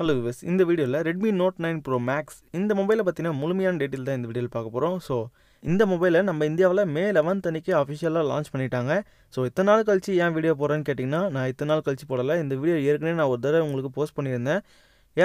hello விவஸ் இந்த வீடியோவில் Redmi Note nine Pro Max இந்த மொபைலை பார்த்தீங்கன்னா முழுமையான டீட்டெயில் தான் இந்த வீடியோவில் பார்க்க போகிறோம் ஸோ இந்த மொபைலை நம்ம இந்தியாவில் மே லெவன்த் அன்றைக்கி அஃபிஷியலாக லான்ச் பண்ணிட்டாங்க ஸோ இத்தனை நாள் கழிச்சு ஏன் வீடியோ போடுறேன்னு கேட்டிங்கன்னா நான் இத்தனை நாள் கழிச்சு போடலை இந்த வீடியோ ஏற்கனவே நான் ஒரு தடவை உங்களுக்கு போஸ்ட் பண்ணியிருந்தேன்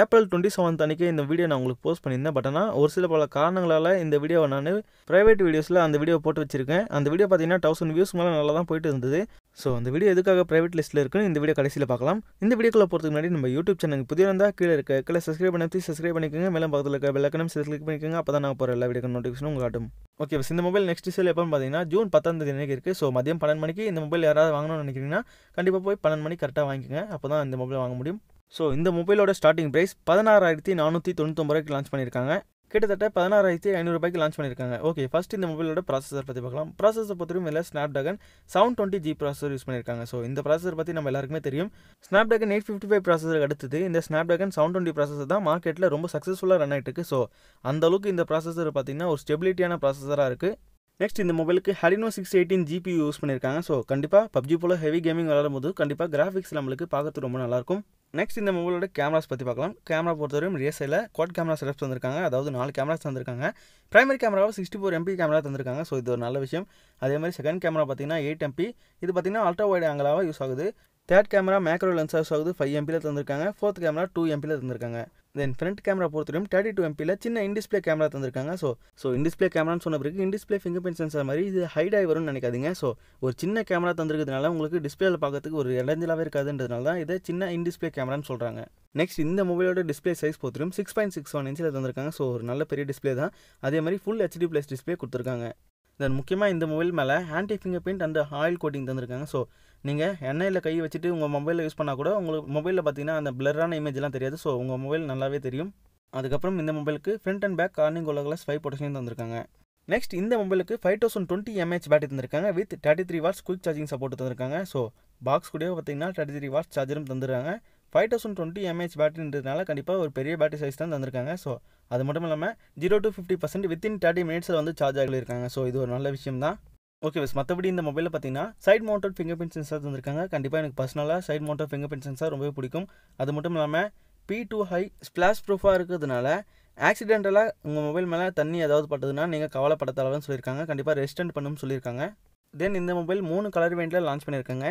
ஏப்ரல் டுவெண்ட்டி செவன்த் அன்னைக்கு இந்த வீடியோ நான் உங்களுக்கு போஸ்ட் பண்ணியிருந்தேன் பட் ஆனால் ஒரு சில பல காரணங்களால் இந்த வீடியோவை நான் ப்ரைவேட் வீடியோஸில் அந்த வீடியோ போட்டு வச்சுருக்கேன் அந்த வீடியோ பார்த்தீங்கன்னா தௌசண்ட் வியூஸ் மேலே நல்லா தான் போயிட்டு இருந்தது ஸோ அந்த வீடியோ எதுக்காக ப்ரைவேட் லிஸ்ட்டில் இருக்குன்னு இந்த வீடியோ கடைசியில் பார்க்கலாம் இந்த வீடியோக்குள்ள போகிறதுக்கு முன்னாடி நம்ம யூடியூப் சேனலுக்கு புதிய இருந்தால் கீழே இருக்க கீழே சப்ஸ்கிரைப் பண்ணி சப்ஸ்கிரைப் பண்ணிக்கோங்க மேலும் பக்கத்தில் இருக்க பெல்லக்கனும் கிளிக் பண்ணிக்கோங்க அப்போ தான் நான் போகிற எல்லா வீடியோ நோட்டிஃபிகேஷனும் உங்கள் காட்டும் ஓகே இந்த மொபைல் நெக்ஸ்ட் சேல் எப்போ பார்த்தீங்கன்னா ஜூன் பத்தாம் தேதி எனக்கு இருக்குது ஸோ மதியம் பன்னெண்டு மணிக்கு இந்த மொபைல் யாராவது வாங்கணும்னு நினைக்கிறீங்கன்னா கண்டிப்பாக போய் பன்னெண்டு மணிக்கு கரெக்டாக வாங்கிக்கோங்க அப்போ தான் இந்த மொபைல் வாங்க முடியும் ஸோ இந்த மொபைலோட ஸ்டார்டிங் ப்ரைஸ் பதினாறாயிரத்தி நானூற்றி தொண்ணூத்தொம்பது ரூபாய்க்கு லான்ச் பண்ணியிருக்காங்க கிட்டத்தட்ட பதினாறாயிரத்தி ஐநூறுபாய்க்கு லான்ச் பண்ணியிருக்காங்க ஓகே ஃபஸ்ட் இந்த மொபைலோட ப்ராசஸர் பற்றி பார்க்கலாம் ப்ராசஸர் பொறுத்தவரைக்கும் Snapdragon seven twenty G processor use பண்ணியிருக்காங்க ஸோ இந்த ப்ராசஸர் பற்றி நம்ம எல்லாருக்குமே தெரியும் Dragon eight fifty five processor அடுத்தது இந்த டிராகன் செவன் டுவெண்ட்டி ப்ராசஸர் தான் மார்க்கெட்டில் ரொம்ப சக்ஸஸ்ஃபுல்லாக ரன் ஆகிட்டு இருக்குது ஸோ அந்தளவுக்கு இந்த ப்ராசஸர் பார்த்திங்கன்னா ஒரு ஸ்டெபிலிட்டியான ப்ராசஸராக இருக்குது நெக்ஸ்ட் இந்த மொபைலுக்கு ஹரினோ சிக்ஸ் எயிட்டின் ஜிபி யூஸ் பண்ணியிருக்காங்க ஸோ கண்டிப்பாக பப்ஜி போல் ஹெவி கேமிங் விளாடும் போது கண்டிப்பாக கிராஃபிக்ஸ் நம்மளுக்கு பார்க்கறது ரொம்ப நல்லாயிருக்கும் நெக்ஸ்ட் இந்த மொபைலோட கேமராஸ் பற்றி பார்க்கலாம் கேமரா பொறுத்தவரையும் ரியசையில் குவாட் கேமரா செலக்ட் தந்திருக்காங்க அதாவது நாலு கேமராஸ் தந்திருக்காங்க பிரைமரி கேமராவில் சிக்ஸ்டி ஃபோர் எம்பி கேமரா தந்திருக்காங்க ஸோ இது ஒரு நல்ல விஷயம் அதே மாதிரி செகண்ட் கேமரா பார்த்தீங்கன்னா எயிட் எம்பி இது பார்த்தீங்கன்னா அல்ட்ரா வைட் ஆங்கிலாவாக யூஸ் ஆகுது third camera macro lens use ஆகுது ஃபைவ் எம்பியில் தந்திருக்காங்க ஃபோர்த் கேமரா டூ எம்பியில் தந்திருக்காங்க தென் ஃப்ரண்ட் கேமரா பொறுத்தவரையும் தேர்ட்டி டூ எம்பியில் சின்ன இன்டிஸ்பிளே கேமரா தந்திருக்காங்க ஸோ ஸோ இன்டிஸ்பிளே கேமரான்னு சொன்ன பிறகு இன்டிஸ்பிளே ஃபிங்கர் பிரிண்ட் சென்சர் மாதிரி இது ஆகி வரும்னு நினைக்காதீங்க ஸோ ஒரு சின்ன கேமரா தந்திருக்கிறதுனால உங்களுக்கு டிஸ்பிளேல பார்க்கறதுக்கு ஒரு இடைஞ்சலாகவே இருக்காதுன்றதுனால தான் இதை சின்ன இன்டிஸ்பிளே கேமரான்னு சொல்கிறாங்க நெக்ஸ்ட் இந்த மொபைலோட டிஸ்பிளே சைஸ் பொறுத்தவரையும் சிக்ஸ் பாயிண்ட் சிக்ஸ் ஒன் இன்ச்சில் தந்திருக்காங்க ஸோ ஒரு நல்ல பெரிய டிஸ்பிளே தான் அதே மாதிரி ஃபுல் ஹெச்டி ப்ளஸ் டிஸ்பிளே கொடுத்துருக்காங்க தென் முக்கியமாக இந்த மொபைல் மேலே anti fingerprint and oil coating தந்திருக்காங்க ஸோ நீங்கள் எண்ணெயில் கை வச்சுட்டு உங்கள் மொபைலில் யூஸ் பண்ணால் கூட உங்களுக்கு மொபைலில் பார்த்தீங்கன்னா அந்த பிளரான இமேஜ்லாம் தெரியாது ஸோ உங்கள் மொபைல் நல்லாவே தெரியும் அதுக்கப்புறம் இந்த மொபைலுக்கு front and back Corning Gorilla Glass five protection தந்திருக்காங்க நெக்ஸ்ட் இந்த மொபைலுக்கு five thousand twenty mAh battery தந்திருக்காங்க with thirty three watts quick charging support தந்திருக்காங்க ஸோ பாக்ஸ் கூட பார்த்தீங்கன்னா தேர்ட்டி த்ரீ வாட்ஸ் சார்ஜரும் தந்துடுறாங்க ஃபைவ் தௌசண்ட் டுவெண்ட்டி எம்ஏஹெச் பேட்டரின்றதுனால கண்டிப்பாக ஒரு பெரிய பேட்டரி சைஸ் தான் தந்திருக்காங்க ஸோ அது மட்டும் இல்லாமல் zero to fifty percent within thirty மினிட்ஸில் வந்து சார்ஜ் ஆகிருக்காங்க ஸோ இது ஒரு நல்ல விஷயம் தான் ஓகே பஸ் மற்றபடி இந்த மொபைலில் பார்த்தீங்கன்னா side mounted fingerprint sensor தந்திருக்காங்க கண்டிப்பாக எனக்கு பர்சனலாக side mounted fingerprint sensor ரொம்பவே பிடிக்கும் அது மட்டும் இல்லாமல் பி டூ ஹை ஸ்ப்ளாஷ் ப்ரூஃபாக இருக்கிறதுனால ஆக்சிடென்டலாக உங்கள் மொபைல் மேலே தண்ணி ஏதாவது பட்டதுன்னா நீங்கள் கவலைப்படுத்த தேவைன்னு சொல்லியிருக்காங்க கண்டிப்பாக ரெஸ்டன்ட் பண்ணும் சொல்லியிருக்காங்க தென் இந்த மொபைல் மூணு கலர் வேண்டில் லான்ச் பண்ணியிருக்காங்க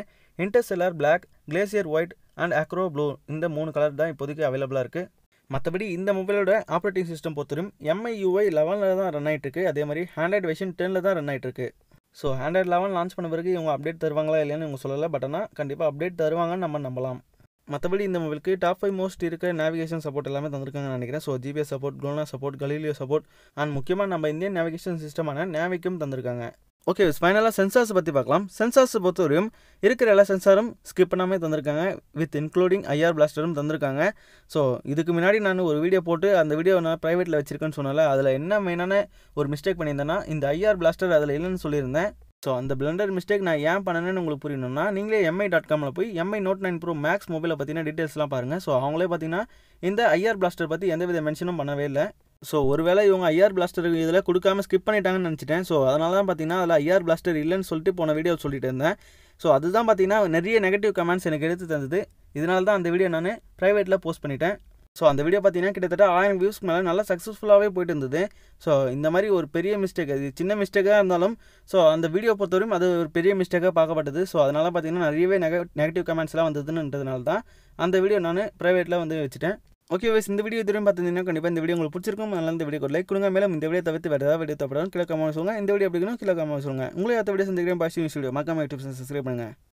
Interstellar black glacier white and அக்ரோ ப்ளூ இந்த மூணு கலர் தான் இப்போதைக்கு அவைலபிளாக இருக்குது மற்றபடி இந்த மொபைலோட ஆப்ரேட்டிங் சிஸ்டம் பொறுத்தவரையும் எம்ஐயூஐ லெவனில் தான் ரன் ஆகிட்டு இருக்குது அதே மாதிரி ஹேண்ட்ராய்ட் வெர்ஷன் டெனில் தான் ரன் ஆகிட்டு இருக்குது ஸோ ஆண்ட்ராய்ட் லெவன் லான்ச் பண்ண பிறகு இவங்க அப்டேட் தருவாங்களா இல்லையான்னு இவங்க சொல்லலை பட் ஆனால் கண்டிப்பாக அப்டேட் தருவாங்கன்னு நம்ம நம்பலாம் மற்றபடி இந்த மொபைலுக்கு டாப் ஃபைவ் மோஸ்ட் இருக்க நேவிகேஷன் சப்போர்ட் எல்லாமே தந்திருக்காங்கன்னு நினைக்கிறேன் so GPS support GLONASS support Galileo support and முக்கியமாக நம்ம இந்தியன் நேவிகேஷன் சிஸ்டமான நேவிக்கும் தந்திருக்காங்க ஓகே ஃபைனலாக சென்சார்ஸை பற்றி பார்க்கலாம் சென்சார்ஸை பொறுத்தவரையும் இருக்கிற எல்லா சென்சாரும் ஸ்கிப் பண்ணாமே தந்திருக்காங்க வித் இன்க்ளூடிங் ஐஆர் பிளாஸ்டரும் தந்திருக்காங்க ஸோ இதுக்கு முன்னாடி நான் ஒரு வீடியோ போட்டு அந்த வீடியோ நான் ப்ரைவேட்டில் வச்சுருக்கேன்னு சொன்னால அதில் என்ன மெயினான ஒரு மிஸ்டேக் பண்ணியிருந்தேன்னா இந்த ஐஆர் பிளாஸ்டர் அதில் இல்லைன்னு சொல்லியிருந்தேன் ஸோ அந்த பிளண்டர் மிஸ்டேக் நான் ஏன் பண்ணேன்னு உங்களுக்கு புரியணும்னா நீங்களே எம்ஐ டாட் காமில் போய் Mi Note nine Pro Max மொபைலை பற்றின டீட்டெயில்ஸ்லாம் பாருங்கள் ஸோ அவங்களே பார்த்தீங்கன்னா இந்த ஐஆர் பிளாஸ்டர் பற்றி எந்தவித மென்ஷனும் பண்ணவே இல்லை ஸோ ஒருவேளை இவங்க ஐஆர் பிளாஸ்டர் இதில் கொடுக்காம ஸ்கிப் பண்ணிட்டாங்கன்னு நினச்சிட்டேன் ஸோ அதனால தான் பார்த்தீங்கன்னா அதில் ஐஆர் பிளாஸ்டர் இல்லைன்னு சொல்லிட்டு போன வீடியோ சொல்லிட்டு இருந்தேன் ஸோ அதுதான் பார்த்தீங்கன்னா நிறைய நெகட்டிவ் கமெண்ட்ஸ் எனக்கு எடுத்து தந்தது இதனால தான் அந்த வீடியோ நான் ப்ரைவேட்டில் போஸ்ட் பண்ணிட்டேன் ஸோ அந்த வீடியோ பார்த்தீங்கன்னா கிட்டத்தட்ட ஆயிரம் வியூஸ் மேலே நல்லா சக்ஸஸ்ஃபுல்லாகவே போயிட்டு இருந்தது ஸோ இந்த மாதிரி ஒரு பெரிய மிஸ்டேக் அது சின்ன மிஸ்டேக்காக இருந்தாலும் ஸோ அந்த வீடியோ பொறுத்தவரையும் அது ஒரு பெரிய மிஸ்டேக்காக பார்க்கப்பட்டது ஸோ அதனால் பார்த்தீங்கன்னா நிறையவே நெக நெகட்டிவ் கமெண்ட்ஸ்லாம் வந்ததுன்றதுனால தான் அந்த வீடியோ நான் ப்ரைவேட்டில் வந்து வச்சுட்டேன் ஓகே வைஸ் இந்த வீடியோ இதுவரையும் பார்த்தீங்கன்னா கண்டிப்பாக இந்த வீடியோ உங்களுக்கு பிடிச்சிருக்கும் நல்லா இந்த வீடியோ லைக் கொடுங்க மேலும் இந்த வீடியோ தவிர்த்து வேறு ஏதாவது வீடியோ தப்படாமல் கீழே சொல்லுங்கள் இந்த வீடியோ எப்படினா கீழே கமெண்ட் சொல்லுங்கள் உங்களே அடுத்த வீடியோ சந்திக்கிறேன் பாசிட்டிவ் வீடியோ மக்கள் யூடியூப் சப்ஸ்கிரைப் பண்ணுங்கள்